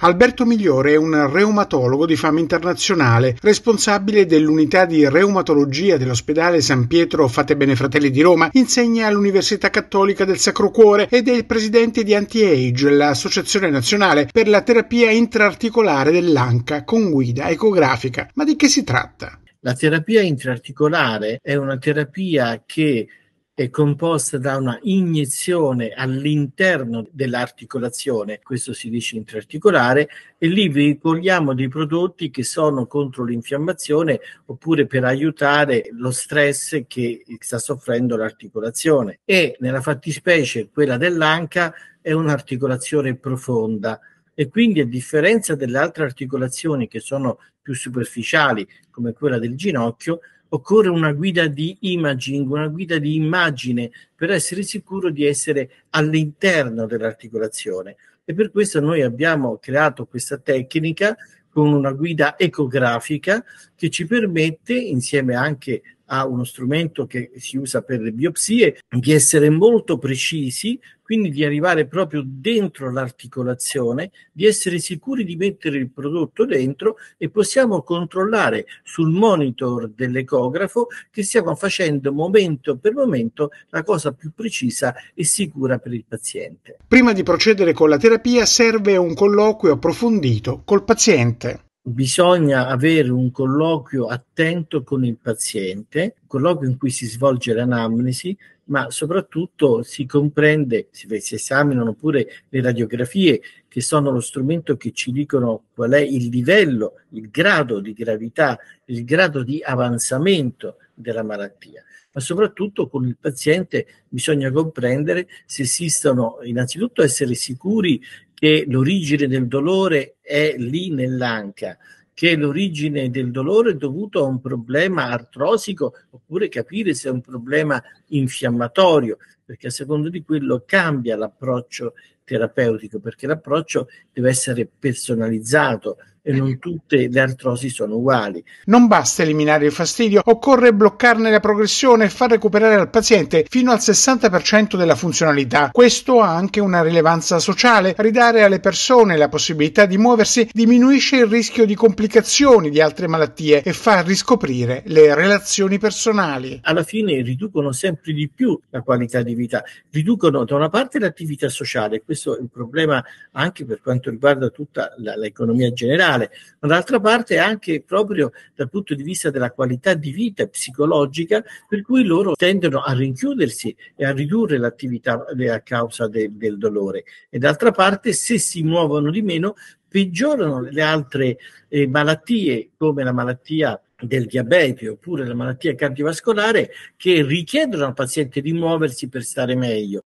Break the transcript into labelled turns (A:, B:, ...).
A: Alberto Migliore è un reumatologo di fama internazionale, responsabile dell'unità di reumatologia dell'ospedale San Pietro Fate Bene Fratelli di Roma, insegna all'Università Cattolica del Sacro Cuore ed è il presidente di Anti-Age, l'associazione nazionale per la terapia intraarticolare dell'anca con guida ecografica. Ma di che si tratta?
B: La terapia intraarticolare è una terapia che è composta da una iniezione all'interno dell'articolazione, questo si dice intraarticolare, e lì veicoliamo dei prodotti che sono contro l'infiammazione oppure per aiutare lo stress che sta soffrendo l'articolazione. E nella fattispecie quella dell'anca è un'articolazione profonda e quindi a differenza delle altre articolazioni che sono più superficiali come quella del ginocchio, occorre una guida di imaging, una guida di immagine per essere sicuro di essere all'interno dell'articolazione. E per questo noi abbiamo creato questa tecnica con una guida ecografica che ci permette, insieme anche ha uno strumento che si usa per le biopsie, di essere molto precisi, quindi di arrivare proprio dentro l'articolazione, di essere sicuri di mettere il prodotto dentro e possiamo controllare sul monitor dell'ecografo che stiamo facendo momento per momento la cosa più precisa e sicura per il paziente.
A: Prima di procedere con la terapia serve un colloquio approfondito col paziente bisogna avere un colloquio attento
B: con il paziente, un colloquio in cui si svolge l'anamnesi, ma soprattutto si comprende, si, si, esaminano pure le radiografie che sono lo strumento che ci dicono qual è il livello, il grado di gravità, il grado di avanzamento della malattia. Ma soprattutto con il paziente bisogna comprendere se esistono, innanzitutto essere sicuri che l'origine del dolore è lì nell'anca, che l'origine del dolore è dovuto a un problema artrosico oppure capire se è un problema infiammatorio, perché a secondo di quello cambia l'approccio terapeutico, perché l'approccio deve essere
A: personalizzato, e non tutte le artrosi sono uguali. Non basta eliminare il fastidio, occorre bloccarne la progressione e far recuperare al paziente fino al 60% della funzionalità. Questo ha anche una rilevanza sociale, ridare alle persone la possibilità di muoversi diminuisce il rischio di complicazioni di altre malattie e fa riscoprire
B: le relazioni personali. Alla fine riducono sempre di più la qualità di vita, riducono da una parte l'attività sociale, questo è un problema anche per quanto riguarda tutta l'economia generale professionale, ma d'altra parte anche proprio dal punto di vista della qualità di vita psicologica, per cui loro tendono a rinchiudersi e a ridurre l'attività eh, a causa de, del dolore. E d'altra parte, se si muovono di meno, peggiorano le altre eh, malattie, come la malattia del diabete oppure la malattia cardiovascolare, che richiedono al paziente di muoversi per stare meglio.